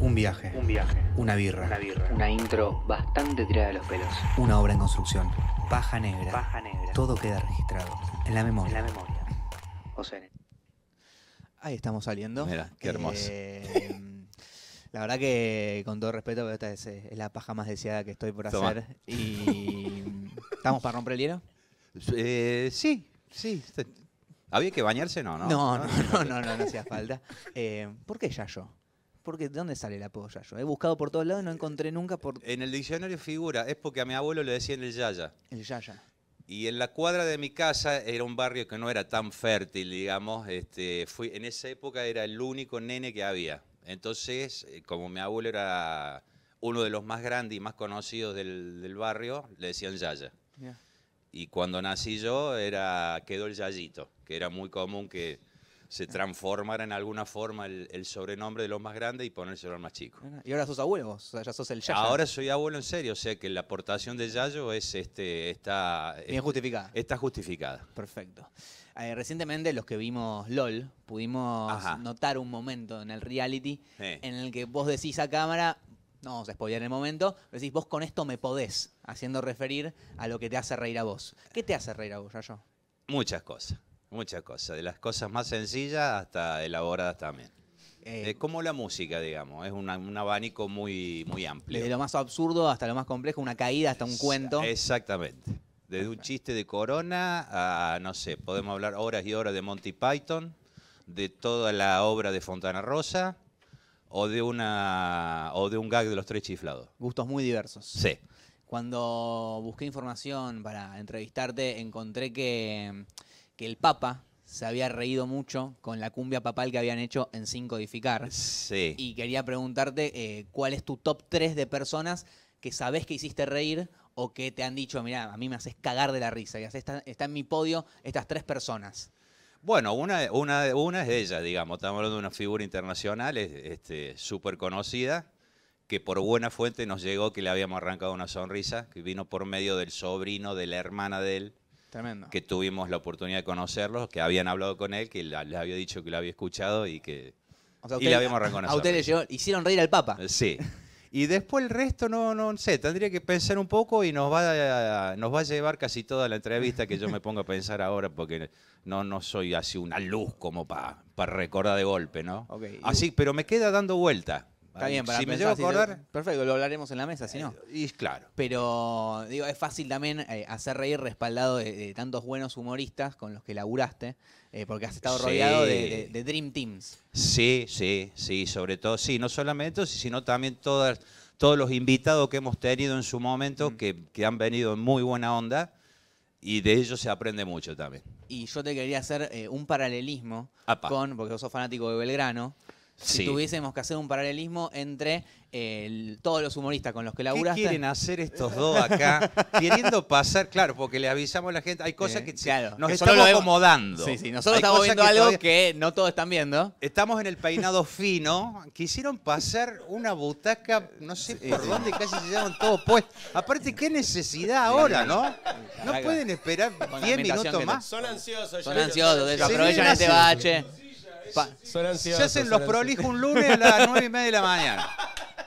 Un viaje. Un viaje. Una birra. Una intro bastante tirada de los pelos. Una obra en construcción. Paja negra. Todo queda registrado. En la memoria. En la memoria. O sea, Ahí estamos saliendo. Mira, qué hermoso. Eh, la verdad que, con todo respeto, esta es, la paja más deseada que estoy por hacer. Y ¿Estamos para romper el hielo? Eh, sí, sí. ¿Había que bañarse? No, no. No, no, no, no, no, no hacía falta. Eh, ¿Por qué ya yo? Porque ¿de dónde sale el apodo Yayo? He buscado por todos lados y no encontré nunca por... En el diccionario figura, es porque a mi abuelo le decían el Yaya. El Yaya. Y en la cuadra de mi casa era un barrio que no era tan fértil, digamos. Este, fui, en esa época era el único nene que había. Entonces, eh, como mi abuelo era uno de los más grandes y más conocidos del, barrio, le decían Yaya. Y cuando nací yo, era, quedó el Yayito, que era muy común que se transformara en alguna forma el, sobrenombre de los más grandes y ponerse al más chico. Y ahora sos abuelo, o sea, ya sos el Yayo. Ahora soy abuelo en serio, o sea que la aportación de Yayo es este, está... Bien justificada. Está justificada. Perfecto. Eh, recientemente los que vimos LOL pudimos notar un momento en el reality en el que vos decís a cámara, no vamos a en el momento, decís vos con esto me podés, haciendo referir a lo que te hace reír a vos. ¿Qué te hace reír a vos, Yayo? Muchas cosas. Muchas cosas, de las cosas más sencillas hasta elaboradas también. Es eh, eh, como la música, digamos, es un abanico muy, muy amplio. de lo más absurdo hasta lo más complejo, una caída hasta un cuento. Exactamente. Desde un chiste de corona a, no sé, podemos hablar horas y horas de Monty Python, de toda la obra de Fontana Rosa o de, una, o de un gag de los tres chiflados. Gustos muy diversos. Sí. Cuando busqué información para entrevistarte, encontré que que el Papa se había reído mucho con la cumbia papal que habían hecho en cinco Codificar. Y quería preguntarte eh, cuál es tu top 3 de personas que sabes que hiciste reír o que te han dicho, mira, a mí me haces cagar de la risa. Y está, en mi podio estas tres personas. Bueno, una, una, una es de ellas, digamos. Estamos hablando de una figura internacional súper este, conocida que por buena fuente nos llegó que le habíamos arrancado una sonrisa, que vino por medio del sobrino, de la hermana de él, Tremendo. que tuvimos la oportunidad de conocerlos, que habían hablado con él, que les había dicho que lo había escuchado y que o le habíamos reconocido. A ustedes hicieron reír al Papa. Eh, sí. Y después el resto no, no sé, tendría que pensar un poco y nos va a, nos va a llevar casi toda la entrevista que yo me pongo a pensar ahora porque no, no soy así una luz como para recordar de golpe, ¿no? Así, pero me queda dando vuelta si me llevo a acordar. perfecto, lo hablaremos en la mesa, si no. Eh, y claro. Pero digo, es fácil también eh, hacer reír respaldado de, tantos buenos humoristas con los que laburaste, eh, porque has estado rodeado de, Dream Teams. Sí, sí, sí, sobre todo, sí, no solamente sino también todas, todos los invitados que hemos tenido en su momento, mm. que, han venido en muy buena onda y de ellos se aprende mucho también. Y yo te quería hacer un paralelismo con, porque vos sos fanático de Belgrano si tuviésemos que hacer un paralelismo entre eh, todos los humoristas con los que laburaste. ¿Qué quieren hacer estos dos acá? Queriendo pasar, claro, porque le avisamos a la gente, hay cosas eh, que nos estamos acomodando. Sí, sí, nosotros estamos viendo algo que no todos están viendo. Estamos en el peinado fino, quisieron pasar una butaca, no sé por dónde, casi se llevan todos puestos. Aparte, qué necesidad ahora, ¿no? No pueden esperar 10 minutos más. Son ansiosos. Son ansiosos, aprovechan este bache se pues, hacen los prolijo un lunes a las nueve y media de la mañana.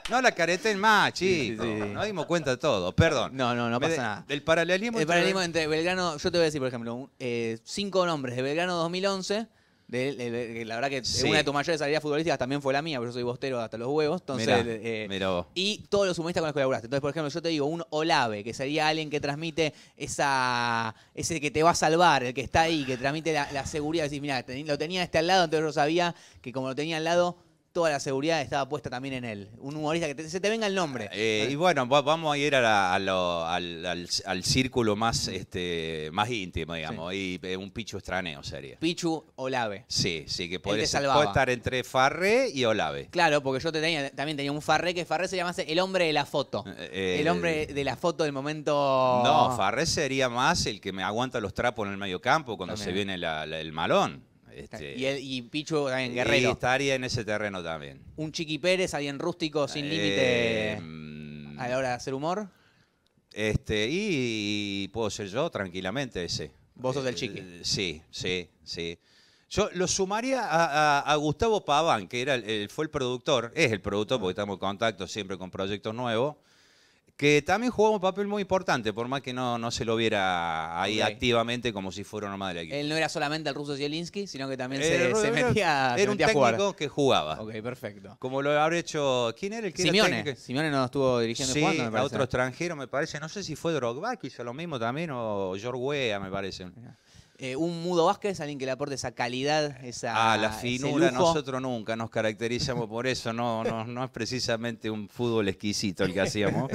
No la careten más, chicos. No dimos cuenta de todo, perdón. No, no, no pasa nada. Del paralelismo. El paralelismo entre Belgrano, yo te voy a decir, por ejemplo, eh, cinco nombres de Belgrano 2011 la verdad que una de tus mayores salidas futbolísticas también fue la mía, pero yo soy bostero hasta los huevos. Entonces, eh, Y todos los humoristas con los que colaboraste. Entonces, por ejemplo, yo te digo, un Olave, que sería alguien que transmite esa ese que te va a salvar, el que está ahí, que transmite la, seguridad. Decís, mira, lo tenía este al lado, entonces yo sabía que como lo tenía al lado, toda la seguridad estaba puesta también en él. Un humorista que se te venga el nombre. Eh, y bueno, vamos a ir al, círculo más, este, más íntimo, digamos, y eh, un Pichu extraneo sería. Pichu Olave. Sí, sí, que puede, estar entre Farré y Olave. Claro, porque yo también tenía un Farré que Farré se llamase el hombre de la foto. Eh, el hombre de la foto del momento. No, Farré sería más el que me aguanta los trapos en el medio campo cuando se viene el malón. Este, y, y, Pichu en Guerrero. Y estaría en ese terreno también. Un Chiqui Pérez, alguien rústico, sin eh, límite mm, a la hora de hacer humor. Este, y, puedo ser yo tranquilamente ese. Vos sos el eh, chiqui. Sí, sí, sí. Yo lo sumaría a, Gustavo Paván, que era fue el productor, es el productor porque estamos en contacto siempre con proyectos nuevos que también jugó un papel muy importante, por más que no, no se lo viera ahí activamente como si fuera normal del equipo. Él no era solamente el ruso Zielinski, sino que también eh, se, se metía, era un técnico que jugaba. Ok, perfecto. Como lo habría hecho. ¿Quién era el que Simeone. Simeone no estuvo dirigiendo jugando, me a otro extranjero, me parece. No sé si fue Drogba que hizo lo mismo también o George me parece. Eh, un Mudo Vázquez, alguien que le aporte esa calidad, esa. Ah, la finura, nosotros nunca nos caracterizamos por eso, no, no, es precisamente un fútbol exquisito el que hacíamos.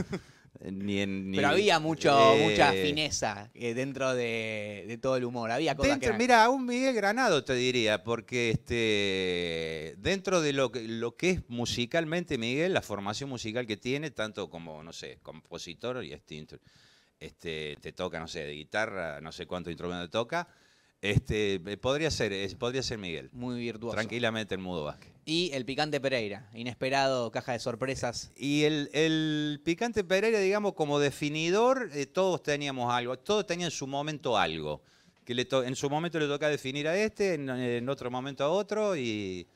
Eh, ni Pero había mucho, eh, mucha fineza dentro de, todo el humor. Había cosas que Mira, un Miguel Granado te diría, porque este, dentro de lo que, lo que es musicalmente Miguel, la formación musical que tiene, tanto como, no sé, compositor y extintor, este, te toca, no sé, de guitarra, no sé cuánto instrumento toca. Este, eh, podría ser, eh, podría ser Miguel. Muy virtuoso. Tranquilamente el Mudo Vázquez. Y el Picante Pereira, inesperado, caja de sorpresas. Y el, Picante Pereira, digamos, como definidor, eh, todos teníamos algo, todos tenían en su momento algo. Que le en su momento le toca definir a este, en, otro momento a otro y...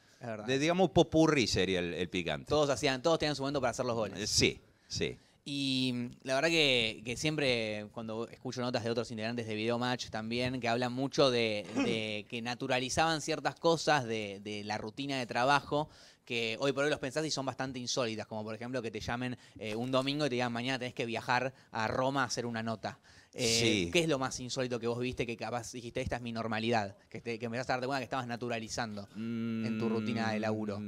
De, digamos, popurrí sería el, el, picante. Todos hacían, todos tenían su momento para hacer los goles. Sí, sí. Y mm, la verdad que, siempre cuando escucho notas de otros integrantes de Video Match también, que hablan mucho de, que naturalizaban ciertas cosas de, de, la rutina de trabajo que hoy por hoy los pensás y son bastante insólitas, como por ejemplo que te llamen eh, un domingo y te digan mañana tenés que viajar a Roma a hacer una nota. Eh, ¿Qué es lo más insólito que vos viste que capaz dijiste, esta es mi normalidad? Que, me que empezás a darte cuenta que estabas naturalizando en tu mm, rutina de laburo.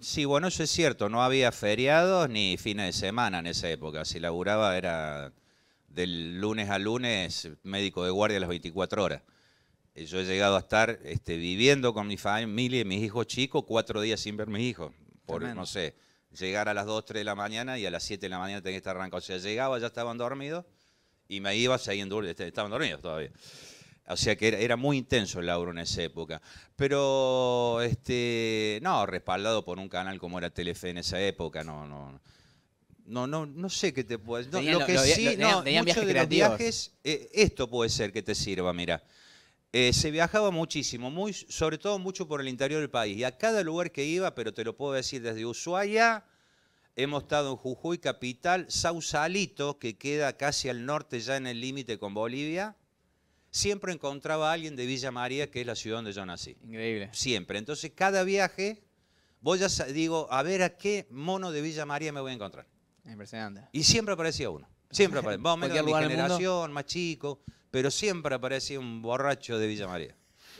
Sí, bueno, eso es cierto. No había feriados ni fines de semana en esa época. Si laburaba era del lunes a lunes médico de guardia a las 24 horas. Eh, yo he llegado a estar este, viviendo con mi familia y mis hijos chicos cuatro días sin ver mis hijos. Por, no sé, llegar a las 2, 3 de la mañana y a las 7 de la mañana tenía que estar arrancado. O sea, llegaba, ya estaban dormidos y me iba, seguían durmiendo, estaban dormidos todavía. O sea que era, muy intenso el laburo en esa época. Pero, este, no, respaldado por un canal como era Telefe en esa época, no, no. No, no, no sé qué te puede... lo que sí, viajes eh, esto puede ser que te sirva, mira. Eh, se viajaba muchísimo, muy, sobre todo mucho por el interior del país. Y a cada lugar que iba, pero te lo puedo decir desde Ushuaia, hemos estado en Jujuy, capital, Sausalito, que queda casi al norte, ya en el límite con Bolivia, siempre encontraba a alguien de Villa María, que es la ciudad donde yo nací. Increíble. Siempre. Entonces, cada viaje, voy a, digo, a ver a qué mono de Villa María me voy a encontrar. Impresionante. Y siempre aparecía uno. Siempre aparecía. Vamos a de mi generación, más chico pero siempre aparece un borracho de Villa María.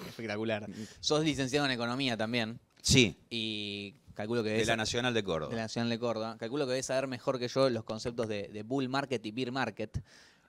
Espectacular. Sos licenciado en Economía también. Sí. Y calculo que... De la Nacional de Córdoba. De la Nacional de Córdoba. Calculo que debes saber mejor que yo los conceptos de, bull market y beer market.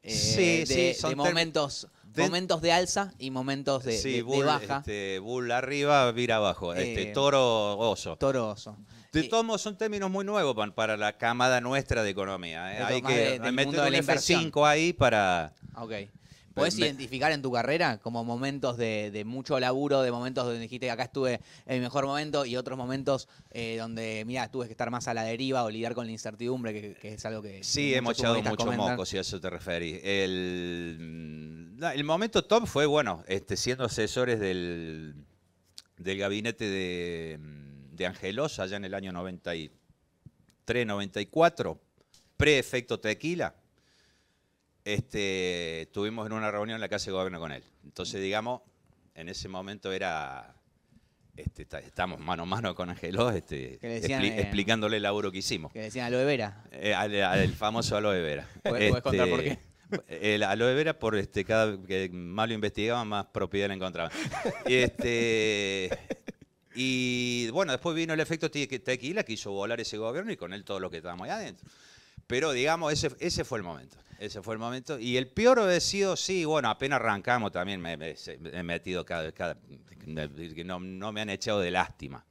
sí, eh, sí, de momentos, de, momentos de alza y momentos de, baja. Este, bull arriba, vir abajo. este, eh, toro oso. Toro oso. De tomo son términos muy nuevos para, la camada nuestra de economía. Eh. Hay que meter un F5 ahí para. Okay. ¿Puedes identificar en tu carrera como momentos de, mucho laburo, de momentos donde dijiste acá estuve en mi mejor momento y otros momentos eh, donde, mira, tuve que estar más a la deriva o lidiar con la incertidumbre, que, es algo que. Sí, hemos echado mucho moco, si a eso te referís. Mm, el, momento top fue, bueno, este, siendo asesores del, gabinete de, mm, de Angelos allá en el año 93, 94, pre-efecto tequila este, tuvimos en una reunión en la Casa de Gobierno con él. Entonces, digamos, en ese momento era... Este, estamos mano a mano con Angeló este, eh, explicándole el laburo que hicimos. Que decían aloe vera. El eh, al, famoso aloe vera. ¿Puedes, contar por qué? Este, el aloe vera por este, cada que más lo investigaba, más propiedad le encontraba. Y, este, y bueno, después vino el efecto tequila que hizo volar ese gobierno y con él todo lo que estábamos ahí adentro pero digamos, ese, ese fue el momento. Ese fue el momento. Y el peor ha sido, sí, bueno, apenas arrancamos también me, he metido cada, no, me han echado de lástima.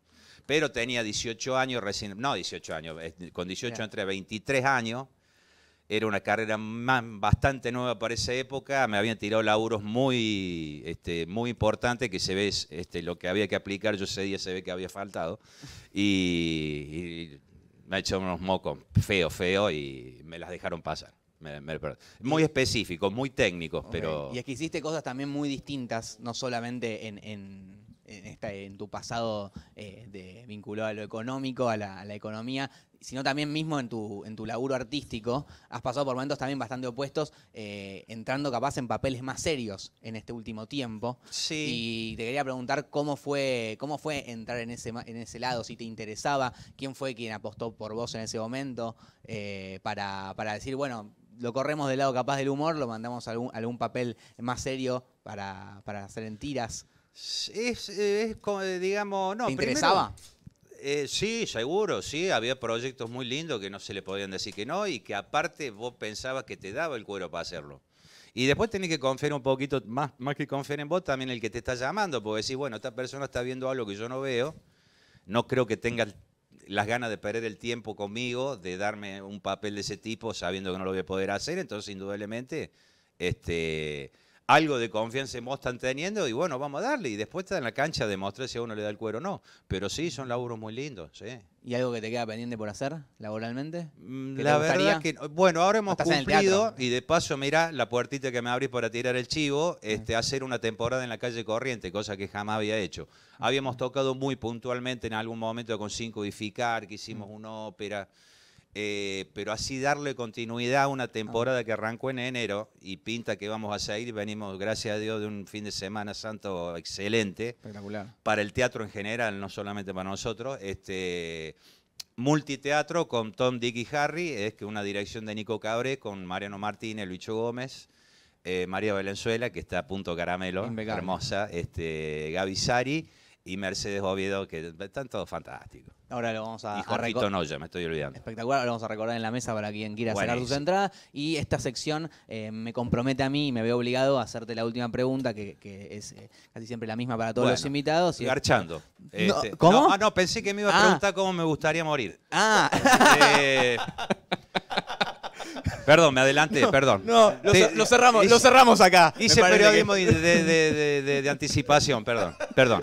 Pero tenía 18 años recién, no 18 años, eh, con 18 entre 23 años, era una carrera bastante nueva para esa época, me habían tirado laburos muy, este, muy importantes que se ve este, lo que había que aplicar, yo ese día se ve que había faltado. y me ha hecho unos mocos feo, feo y me las dejaron pasar. muy específicos, muy técnicos, pero... Y es que hiciste cosas también muy distintas, no solamente en, en- tu pasado eh, de, vinculado a lo económico, a la economía, sino también mismo en tu, en tu laburo artístico, has pasado por momentos también bastante opuestos, eh, entrando capaz en papeles más serios en este último tiempo. Sí. Y te quería preguntar cómo fue, cómo fue entrar en ese, en ese lado, si te interesaba, quién fue quien apostó por vos en ese momento, eh, para, para decir, bueno, lo corremos del lado capaz del humor, lo mandamos a algún, algún papel más serio para, hacer en tiras. Es, es, digamos, no. ¿Te interesaba? Eh, sí, seguro, sí. Había proyectos muy lindos que no se le podían decir que no y que aparte vos pensabas que te daba el cuero para hacerlo. Y después tenés que confiar un poquito, más, más que confiar en vos, también el que te está llamando, porque decís, bueno, esta persona está viendo algo que yo no veo, no creo que tenga las ganas de perder el tiempo conmigo, de darme un papel de ese tipo sabiendo que no lo voy a poder hacer, entonces indudablemente, este algo de confianza hemos teniendo y bueno, vamos a darle. Y después está en la cancha demostrar si a uno le da el cuero o no. Pero sí, son laburos muy lindos, sí. ¿Y algo que te queda pendiente por hacer laboralmente? Mm, la verdad que, bueno, ahora hemos cumplido y de paso, mira la puertita que me abrí para tirar el chivo, este, hacer una temporada en la calle Corriente, cosa que jamás había hecho. Habíamos tocado muy puntualmente en algún momento con cinco edificar, que hicimos una ópera. Eh, pero así darle continuidad a una temporada que arrancó en enero y pinta que vamos a seguir. Venimos, gracias a Dios, de un fin de semana santo excelente. Para el teatro en general, no solamente para nosotros. Este, multiteatro con Tom, Dick y Harry, es que una dirección de Nico Cabre con Mariano Martínez, Lucho Gómez. Eh, María Valenzuela, que está a punto caramelo, hermosa, este, Gaby Sari, y Mercedes Oviedo, que están todos fantásticos. Ahora lo vamos a, y me estoy olvidando. Espectacular, lo vamos a recordar en la mesa para quien quiera cerrar sacar sus entradas. Y esta sección eh, me compromete a mí y me veo obligado a hacerte la última pregunta, que, es eh, casi siempre la misma para todos los invitados. Y garchando. Este, ¿Cómo? ah, no, pensé que me iba a ah. preguntar cómo me gustaría morir. Ah. Eh, perdón, me adelanté, perdón. No, lo, cerramos, lo cerramos acá. Hice periodismo de, anticipación, perdón, perdón.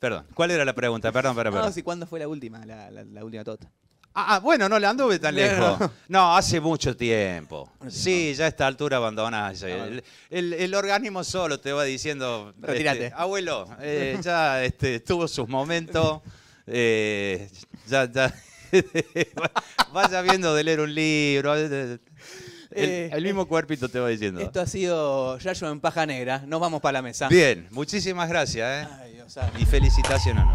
Perdón, ¿cuál era la pregunta? Perdón, perdón, perdón. cuándo fue la última, la, última tota. Ah, ah bueno, no la anduve tan lejos. No, hace mucho tiempo. Sí, ya a esta altura abandonás. Ah. El, el- organismo solo te va diciendo, Retirate. Este, abuelo, eh, ya este, tuvo sus momentos, eh, ya, ya, vaya viendo de leer un libro. Eh, el, mismo cuerpito te va diciendo. Esto ha sido Yayo en Paja Negra. Nos vamos para la mesa. Bien, muchísimas gracias. ¿eh? y felicitaciones.